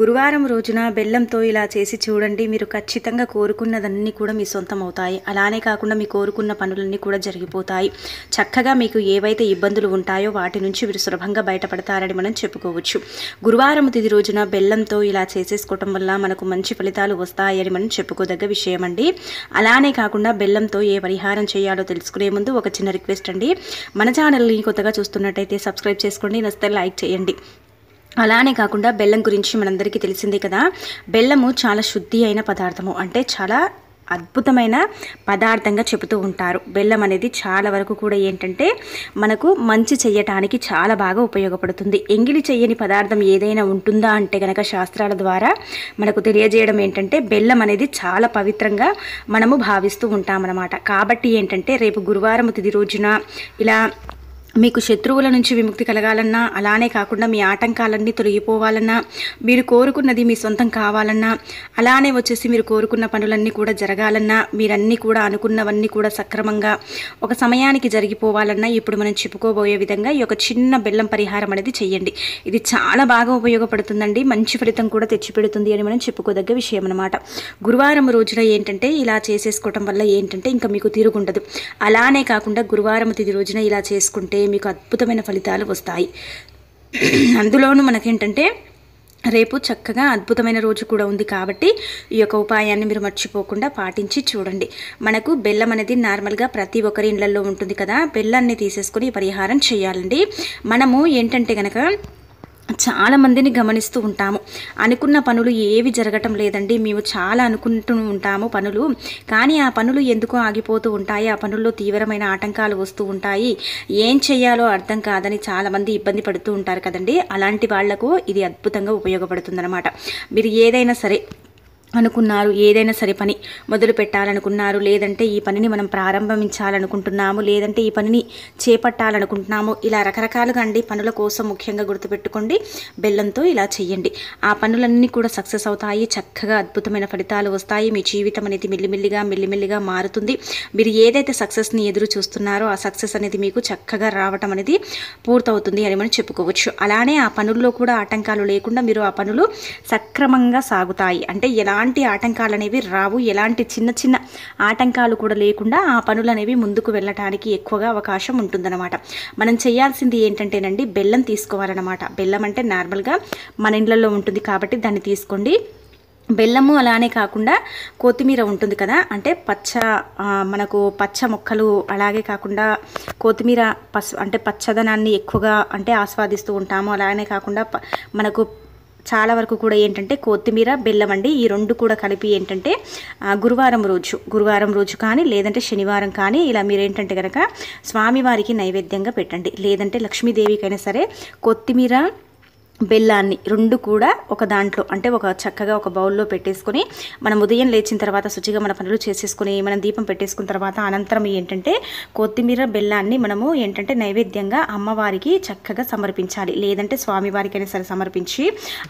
గురువారం రోజున బెల్లంతో ఇలా చేసి చూడండి మీరు ఖచ్చితంగా కోరుకున్నదన్నీ కూడా మీ సొంతం అవుతాయి అలానే కాకుండా మీ కోరుకున్న పనులన్నీ కూడా జరిగిపోతాయి చక్కగా మీకు ఏవైతే ఇబ్బందులు ఉంటాయో వాటి నుంచి మీరు సులభంగా బయటపడతారని మనం చెప్పుకోవచ్చు గురువారం తిది రోజున బెల్లంతో ఇలా చేసేసుకోవటం వల్ల మనకు మంచి ఫలితాలు వస్తాయని మనం చెప్పుకోదగ్గ విషయం అండి అలానే కాకుండా బెల్లంతో ఏ పరిహారం చేయాలో తెలుసుకునే ముందు ఒక చిన్న రిక్వెస్ట్ అండి మన ఛానల్ని కొత్తగా చూస్తున్నట్టయితే సబ్స్క్రైబ్ చేసుకోండి నచ్చితే లైక్ చేయండి అలానే కాకుండా బెల్లం గురించి మనందరికీ తెలిసిందే కదా బెల్లము చాలా శుద్ధి అయిన పదార్థము అంటే చాలా అద్భుతమైన పదార్థంగా చెబుతూ ఉంటారు బెల్లం అనేది చాలా వరకు కూడా ఏంటంటే మనకు మంచి చేయటానికి చాలా బాగా ఉపయోగపడుతుంది ఎంగిలి చేయని పదార్థం ఏదైనా ఉంటుందా అంటే కనుక శాస్త్రాల ద్వారా మనకు తెలియజేయడం ఏంటంటే బెల్లం అనేది చాలా పవిత్రంగా మనము భావిస్తూ ఉంటామన్నమాట కాబట్టి ఏంటంటే రేపు గురువారం తిది రోజున ఇలా మీకు శత్రువుల నుంచి విముక్తి కలగాలన్నా అలానే కాకుండా మీ ఆటంకాలన్నీ తొలగిపోవాలన్నా మీరు కోరుకున్నది మీ సొంతం కావాలన్నా అలానే వచ్చేసి మీరు కోరుకున్న పనులన్నీ కూడా జరగాలన్నా మీరన్నీ కూడా అనుకున్నవన్నీ కూడా సక్రమంగా ఒక సమయానికి జరిగిపోవాలన్నా ఇప్పుడు మనం చెప్పుకోబోయే విధంగా ఈ యొక్క చిన్న బెల్లం పరిహారం అనేది చేయండి ఇది చాలా బాగా ఉపయోగపడుతుందండి మంచి ఫలితం కూడా తెచ్చిపెడుతుంది అని మనం చెప్పుకోదగ్గ విషయం అనమాట గురువారం రోజున ఏంటంటే ఇలా చేసేసుకోవటం వల్ల ఏంటంటే ఇంకా మీకు తిరుగుండదు అలానే కాకుండా గురువారం తిది రోజున ఇలా చేసుకుంటే మీకు అద్భుతమైన ఫలితాలు వస్తాయి అందులోనూ మనకేంటంటే రేపు చక్కగా అద్భుతమైన రోజు కూడా ఉంది కాబట్టి ఈ యొక్క ఉపాయాన్ని మీరు మర్చిపోకుండా పాటించి చూడండి మనకు బెల్లం అనేది నార్మల్గా ప్రతి ఒక్కరి ఇళ్లలో ఉంటుంది కదా బెల్లాన్ని తీసేసుకొని పరిహారం చేయాలండి మనము ఏంటంటే కనుక చాలామందిని గమనిస్తూ ఉంటాము అనుకున్న పనులు ఏవి జరగటం లేదండి మేము చాలా అనుకుంటూ ఉంటాము పనులు కానీ ఆ పనులు ఎందుకో ఆగిపోతూ ఉంటాయి ఆ పనుల్లో తీవ్రమైన ఆటంకాలు వస్తూ ఉంటాయి ఏం చేయాలో అర్థం కాదని చాలామంది ఇబ్బంది పడుతూ ఉంటారు కదండి అలాంటి వాళ్లకు ఇది అద్భుతంగా ఉపయోగపడుతుందన్నమాట మీరు ఏదైనా సరే అనుకున్నారు ఏదైనా సరే పని మొదలు పెట్టాలనుకున్నారు లేదంటే ఈ పనిని మనం ప్రారంభించాలనుకుంటున్నాము లేదంటే ఈ పనిని చేపట్టాలనుకుంటున్నాము ఇలా రకరకాలుగా అండి పనుల కోసం ముఖ్యంగా గుర్తుపెట్టుకోండి బెల్లంతో ఇలా చేయండి ఆ పనులన్నీ కూడా సక్సెస్ అవుతాయి చక్కగా అద్భుతమైన ఫలితాలు వస్తాయి మీ జీవితం అనేది మెల్లిమెల్లిగా మెల్లిమెల్లిగా మారుతుంది మీరు ఏదైతే సక్సెస్ని ఎదురు చూస్తున్నారో ఆ సక్సెస్ అనేది మీకు చక్కగా రావటం అనేది పూర్తవుతుంది అని మనం చెప్పుకోవచ్చు అలానే ఆ పనుల్లో కూడా ఆటంకాలు లేకుండా మీరు ఆ పనులు సక్రమంగా సాగుతాయి అంటే ఎలా ఎలాంటి ఆటంకాలు అనేవి రావు ఎలాంటి చిన్న చిన్న ఆటంకాలు కూడా లేకుండా ఆ పనులు అనేవి ముందుకు వెళ్ళటానికి ఎక్కువగా అవకాశం ఉంటుందన్నమాట మనం చేయాల్సింది ఏంటంటేనండి బెల్లం తీసుకోవాలన్నమాట బెల్లం అంటే నార్మల్గా మన ఇండ్లలో ఉంటుంది కాబట్టి దాన్ని తీసుకోండి బెల్లము అలానే కాకుండా కొత్తిమీర ఉంటుంది కదా అంటే పచ్చ మనకు పచ్చ మొక్కలు అలాగే కాకుండా కొత్తిమీర పసు అంటే పచ్చదనాన్ని ఎక్కువగా అంటే ఆస్వాదిస్తూ ఉంటాము అలానే కాకుండా మనకు చాలా వరకు కూడా ఏంటంటే కొత్తిమీర బెల్లం అండి ఈ రెండు కూడా కలిపి ఏంటంటే గురువారం రోజు గురువారం రోజు కానీ లేదంటే శనివారం కానీ ఇలా మీరు ఏంటంటే కనుక స్వామివారికి నైవేద్యంగా పెట్టండి లేదంటే లక్ష్మీదేవికైనా సరే కొత్తిమీర బెల్లాన్ని రెండు కూడా ఒక దాంట్లో అంటే ఒక చక్కగా ఒక బౌల్లో పెట్టేసుకొని మనం ఉదయం లేచిన తర్వాత శుచిగా మన పనులు చేసేసుకుని మనం దీపం పెట్టేసుకున్న తర్వాత అనంతరం ఏంటంటే కొత్తిమీర బెల్లాన్ని మనము ఏంటంటే నైవేద్యంగా అమ్మవారికి చక్కగా సమర్పించాలి లేదంటే స్వామివారికి అయినా సరే సమర్పించి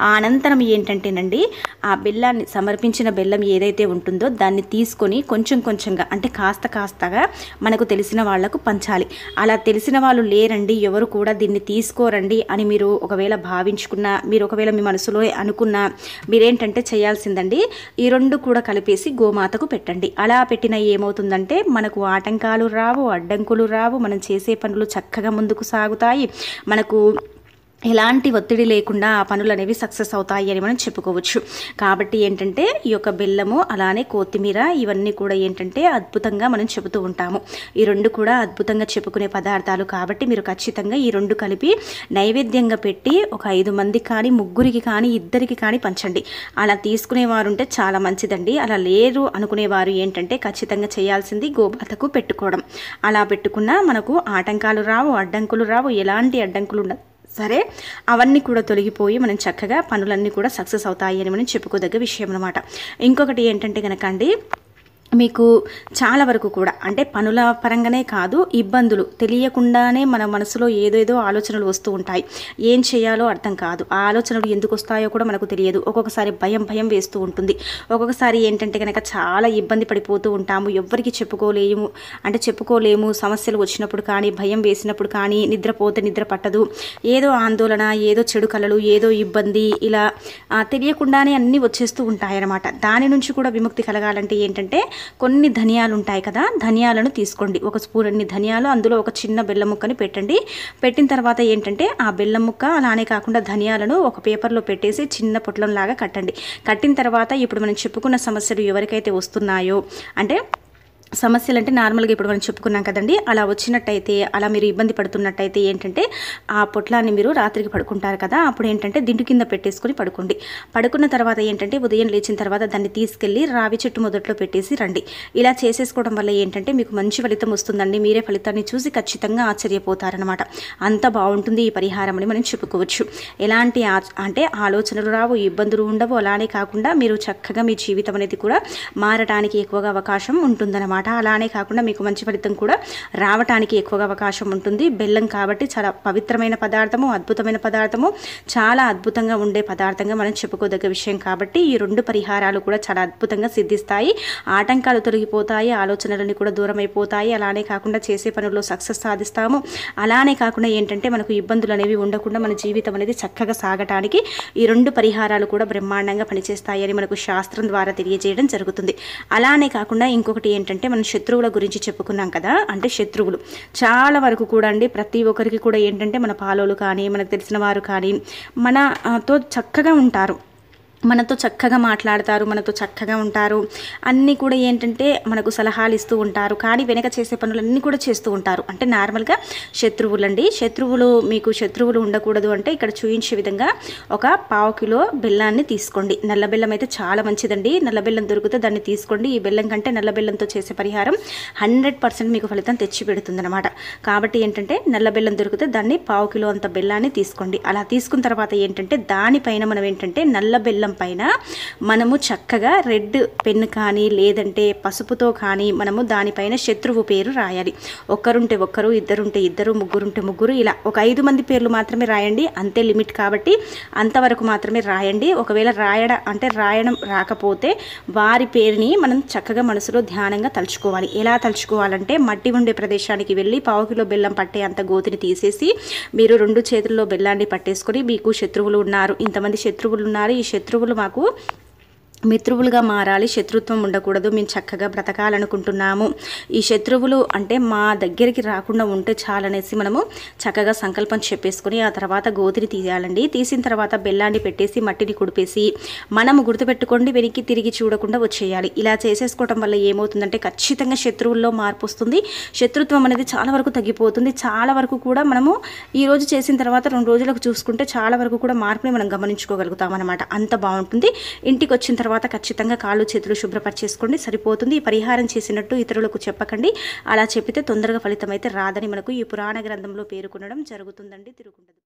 ఆ అనంతరం ఏంటంటేనండి ఆ బెల్లాన్ని సమర్పించిన బెల్లం ఏదైతే ఉంటుందో దాన్ని తీసుకొని కొంచెం కొంచెంగా అంటే కాస్త కాస్తగా మనకు తెలిసిన వాళ్లకు పంచాలి అలా తెలిసిన వాళ్ళు లేరండి ఎవరు కూడా దీన్ని తీసుకోరండి అని మీరు ఒకవేళ భావించి భావించుకున్నా మీరు ఒకవేళ మీ మనసులో అనుకున్నా మీరేంటంటే చేయాల్సిందండి ఈ రెండు కూడా కలిపేసి గోమాతకు పెట్టండి అలా పెట్టిన ఏమవుతుందంటే మనకు ఆటంకాలు రావు అడ్డంకులు రావు మనం చేసే పనులు చక్కగా ముందుకు సాగుతాయి మనకు ఎలాంటి ఒత్తిడి లేకుండా ఆ పనులు అనేవి సక్సెస్ అవుతాయి అని మనం చెప్పుకోవచ్చు కాబట్టి ఏంటంటే ఈ యొక్క బెల్లము అలానే కొత్తిమీర ఇవన్నీ కూడా ఏంటంటే అద్భుతంగా మనం చెబుతూ ఉంటాము ఈ రెండు కూడా అద్భుతంగా చెప్పుకునే పదార్థాలు కాబట్టి మీరు ఖచ్చితంగా ఈ రెండు కలిపి నైవేద్యంగా పెట్టి ఒక ఐదు మందికి కానీ ముగ్గురికి కానీ ఇద్దరికి కానీ పంచండి అలా తీసుకునేవారు ఉంటే చాలా మంచిదండి అలా లేరు అనుకునేవారు ఏంటంటే ఖచ్చితంగా చేయాల్సింది గోమాతకు పెట్టుకోవడం అలా పెట్టుకున్నా మనకు ఆటంకాలు రావు అడ్డంకులు రావు ఎలాంటి అడ్డంకులు ఉండవు సరే అవన్నీ కూడా తొలగిపోయి మనం చక్కగా పనులన్నీ కూడా సక్సెస్ అవుతాయి అని మనం చెప్పుకోదగ్గ విషయం అనమాట ఇంకొకటి ఏంటంటే కనుక అండి మీకు చాలా వరకు కూడా అంటే పనుల పరంగానే కాదు ఇబ్బందులు తెలియకుండానే మన మనసులో ఏదేదో ఆలోచనలు వస్తూ ఉంటాయి ఏం చేయాలో అర్థం కాదు ఆ ఆలోచనలు ఎందుకు వస్తాయో కూడా మనకు తెలియదు ఒక్కొక్కసారి భయం భయం వేస్తూ ఉంటుంది ఒక్కొక్కసారి ఏంటంటే కనుక చాలా ఇబ్బంది పడిపోతూ ఉంటాము ఎవ్వరికి చెప్పుకోలేము అంటే చెప్పుకోలేము సమస్యలు వచ్చినప్పుడు కానీ భయం వేసినప్పుడు కానీ నిద్రపోతే నిద్ర పట్టదు ఏదో ఆందోళన ఏదో చెడు కళలు ఏదో ఇబ్బంది ఇలా తెలియకుండానే అన్నీ వచ్చేస్తూ ఉంటాయన్నమాట దాని నుంచి కూడా విముక్తి కలగాలంటే ఏంటంటే కొన్ని ధనియాలు ఉంటాయి కదా ధనియాలను తీసుకోండి ఒక స్పూన్ అన్ని ధనియాలు అందులో ఒక చిన్న బెల్లం ముక్కని పెట్టండి పెట్టిన తర్వాత ఏంటంటే ఆ బెల్లం ముక్క అలానే కాకుండా ధనియాలను ఒక పేపర్లో పెట్టేసి చిన్న పొట్లంలాగా కట్టండి కట్టిన తర్వాత ఇప్పుడు మనం చెప్పుకున్న సమస్యలు ఎవరికైతే వస్తున్నాయో అంటే సమస్యలు అంటే నార్మల్గా ఇప్పుడు మనం చెప్పుకున్నాం కదండి అలా వచ్చినట్టయితే అలా మీరు ఇబ్బంది పడుతున్నట్టయితే ఏంటంటే ఆ పొట్లాన్ని మీరు రాత్రికి పడుకుంటారు కదా అప్పుడు ఏంటంటే దిండు కింద పెట్టేసుకొని పడుకోండి పడుకున్న తర్వాత ఏంటంటే ఉదయం లేచిన తర్వాత దాన్ని తీసుకెళ్ళి రావి చెట్టు మొదట్లో పెట్టేసి రండి ఇలా చేసేసుకోవడం వల్ల ఏంటంటే మీకు మంచి ఫలితం వస్తుందండి మీరే ఫలితాన్ని చూసి ఖచ్చితంగా ఆశ్చర్యపోతారనమాట అంత బాగుంటుంది ఈ పరిహారం అని మనం చెప్పుకోవచ్చు ఎలాంటి అంటే ఆలోచనలు రావు ఇబ్బందులు ఉండవు అలానే కాకుండా మీరు చక్కగా మీ జీవితం అనేది కూడా మారడానికి ఎక్కువగా అవకాశం ఉంటుందన్నమాట అనమాట అలానే కాకుండా మీకు మంచి ఫలితం కూడా రావటానికి ఎక్కువగా అవకాశం ఉంటుంది బెల్లం కాబట్టి చాలా పవిత్రమైన పదార్థము అద్భుతమైన పదార్థము చాలా అద్భుతంగా ఉండే పదార్థంగా మనం చెప్పుకోదగ్గ విషయం కాబట్టి ఈ రెండు పరిహారాలు కూడా చాలా అద్భుతంగా సిద్ధిస్తాయి ఆటంకాలు తొలగిపోతాయి ఆలోచనలన్నీ కూడా దూరం అయిపోతాయి అలానే కాకుండా చేసే పనుల్లో సక్సెస్ సాధిస్తాము అలానే కాకుండా ఏంటంటే మనకు ఇబ్బందులు అనేవి ఉండకుండా మన జీవితం అనేది చక్కగా సాగటానికి ఈ రెండు పరిహారాలు కూడా బ్రహ్మాండంగా పనిచేస్తాయి అని మనకు శాస్త్రం ద్వారా తెలియజేయడం జరుగుతుంది అలానే కాకుండా ఇంకొకటి ఏంటంటే మనం శత్రువుల గురించి చెప్పుకున్నాం కదా అంటే శత్రువులు చాలా వరకు కూడా అండి ప్రతి ఒక్కరికి కూడా ఏంటంటే మన పాలోలు కానీ మనకు తెలిసిన వారు కానీ మనతో చక్కగా ఉంటారు మనతో చక్కగా మాట్లాడతారు మనతో చక్కగా ఉంటారు అన్నీ కూడా ఏంటంటే మనకు సలహాలు ఇస్తూ ఉంటారు కానీ వెనక చేసే పనులన్నీ కూడా చేస్తూ ఉంటారు అంటే నార్మల్గా శత్రువులండి శత్రువులు మీకు శత్రువులు ఉండకూడదు అంటే ఇక్కడ చూయించే విధంగా ఒక పావు కిలో బెల్లాన్ని తీసుకోండి నల్ల బెల్లం అయితే చాలా మంచిదండి నల్ల బెల్లం దొరికితే దాన్ని తీసుకోండి ఈ బెల్లం కంటే నల్ల బెల్లంతో చేసే పరిహారం హండ్రెడ్ పర్సెంట్ మీకు ఫలితం తెచ్చి పెడుతుంది కాబట్టి ఏంటంటే నల్ల బెల్లం దొరికితే దాన్ని పావు కిలో అంత బెల్లాన్ని తీసుకోండి అలా తీసుకున్న తర్వాత ఏంటంటే దానిపైన మనం ఏంటంటే నల్ల బెల్లం పైన మనము చక్కగా రెడ్ పెన్ను కానీ లేదంటే పసుపుతో కానీ మనము దానిపైన శత్రువు పేరు రాయాలి ఒకరుంటే ఒక్కరు ఇద్దరుంటే ఇద్దరు ముగ్గురుంటే ముగ్గురు ఇలా ఒక ఐదు మంది పేర్లు మాత్రమే రాయండి అంతే లిమిట్ కాబట్టి అంతవరకు మాత్రమే రాయండి ఒకవేళ రాయడ అంటే రాయడం రాకపోతే వారి పేరుని మనం చక్కగా మనసులో ధ్యానంగా తలుచుకోవాలి ఎలా తలుచుకోవాలంటే మట్టి ఉండే ప్రదేశానికి వెళ్ళి పావు కిలో బెల్లం పట్టే అంత గోతిని తీసేసి మీరు రెండు చేతుల్లో బెల్లాన్ని పట్టేసుకొని మీకు శత్రువులు ఉన్నారు ఇంతమంది శత్రువులు ఉన్నారు ఈ శత్రు వెజిటబుల్ మాకు మిత్రువులుగా మారాలి శత్రుత్వం ఉండకూడదు మేము చక్కగా బ్రతకాలనుకుంటున్నాము ఈ శత్రువులు అంటే మా దగ్గరికి రాకుండా ఉంటే చాలనేసి మనము చక్కగా సంకల్పం చెప్పేసుకుని ఆ తర్వాత గోతిని తీయాలండి తీసిన తర్వాత బెల్లాన్ని పెట్టేసి మట్టిని కుడిపేసి మనము గుర్తుపెట్టుకోండి వెనక్కి తిరిగి చూడకుండా వచ్చేయాలి ఇలా చేసేసుకోవటం వల్ల ఏమవుతుందంటే ఖచ్చితంగా శత్రువుల్లో మార్పు వస్తుంది శత్రుత్వం అనేది చాలా వరకు తగ్గిపోతుంది చాలా వరకు కూడా మనము ఈ రోజు చేసిన తర్వాత రెండు రోజులకు చూసుకుంటే చాలా వరకు కూడా మార్పుని మనం గమనించుకోగలుగుతాం అనమాట అంత బాగుంటుంది ఇంటికి వచ్చిన తర్వాత తర్వాత ఖచ్చితంగా కాళ్ళు చేతులు శుభ్రపరిచేసుకోండి సరిపోతుంది ఈ పరిహారం చేసినట్టు ఇతరులకు చెప్పకండి అలా చెప్పితే తొందరగా ఫలితం అయితే రాదని మనకు ఈ పురాణ గ్రంథంలో పేర్కొనడం జరుగుతుందండి తిరుగుండదు